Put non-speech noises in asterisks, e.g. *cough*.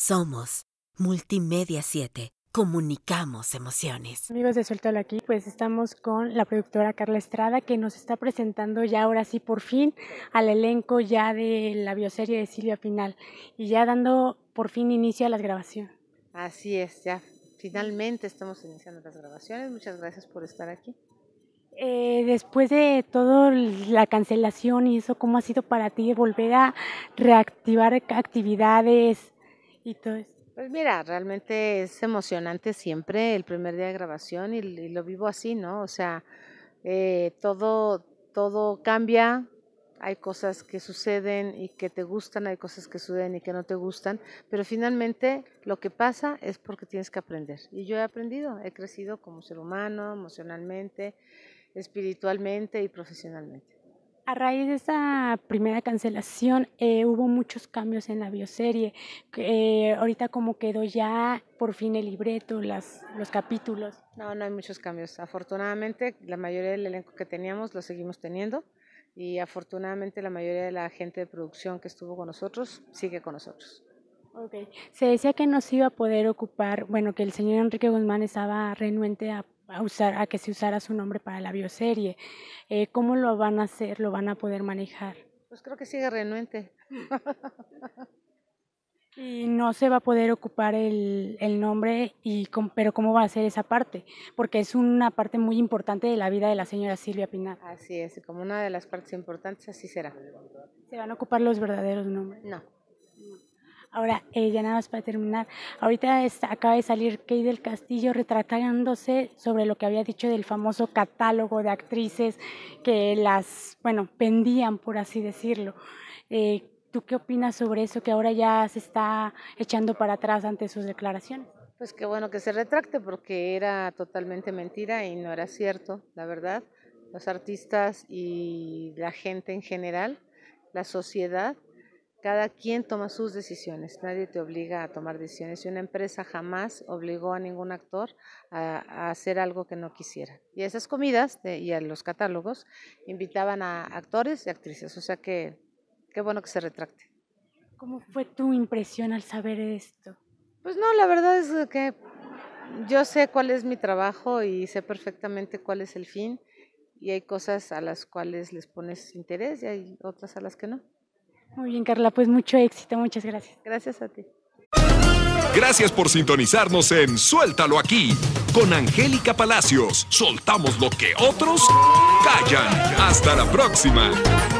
Somos Multimedia 7. Comunicamos emociones. Amigos de Suéltalo aquí, pues estamos con la productora Carla Estrada que nos está presentando ya ahora sí por fin al elenco ya de la bioserie de Silvia Final y ya dando por fin inicio a las grabaciones. Así es, ya finalmente estamos iniciando las grabaciones. Muchas gracias por estar aquí. Eh, después de toda la cancelación y eso, ¿cómo ha sido para ti volver a reactivar actividades, pues mira, realmente es emocionante siempre el primer día de grabación y, lo vivo así, ¿no? O sea, eh, todo, todo cambia, hay cosas que suceden y que te gustan, hay cosas que suceden y que no te gustan, pero finalmente lo que pasa es porque tienes que aprender. Y yo he aprendido, he crecido como ser humano, emocionalmente, espiritualmente y profesionalmente. A raíz de esa primera cancelación eh, hubo muchos cambios en la bioserie. Eh, ahorita como quedó ya por fin el libreto, las, los capítulos. No, no hay muchos cambios. Afortunadamente la mayoría del elenco que teníamos lo seguimos teniendo y afortunadamente la mayoría de la gente de producción que estuvo con nosotros sigue con nosotros. Okay. Se decía que no se iba a poder ocupar, bueno, que el señor Enrique Guzmán estaba renuente a a, usar, a que se usara su nombre para la bioserie. Eh, ¿Cómo lo van a hacer? ¿Lo van a poder manejar? Pues creo que sigue renuente. *laughs* y no se va a poder ocupar el, el nombre, y con, pero ¿cómo va a ser esa parte? Porque es una parte muy importante de la vida de la señora Silvia Pinar. Así es, como una de las partes importantes, así será. ¿Se van a ocupar los verdaderos nombres? No. Ahora, eh, ya nada más para terminar, ahorita acaba de salir Kay del Castillo retratándose sobre lo que había dicho del famoso catálogo de actrices que las, bueno, pendían, por así decirlo. Eh, ¿Tú qué opinas sobre eso que ahora ya se está echando para atrás ante sus declaraciones? Pues qué bueno que se retracte porque era totalmente mentira y no era cierto, la verdad. Los artistas y la gente en general, la sociedad, cada quien toma sus decisiones, nadie te obliga a tomar decisiones y una empresa jamás obligó a ningún actor a, hacer algo que no quisiera. Y esas comidas y a los catálogos invitaban a actores y actrices, o sea que qué bueno que se retracte. ¿Cómo fue tu impresión al saber esto? Pues no, la verdad es que yo sé cuál es mi trabajo y sé perfectamente cuál es el fin y hay cosas a las cuales les pones interés y hay otras a las que no. Muy bien, Carla, pues mucho éxito, muchas gracias. Gracias a ti. Gracias por sintonizarnos en Suéltalo aquí. Con Angélica Palacios, soltamos lo que otros callan. Hasta la próxima.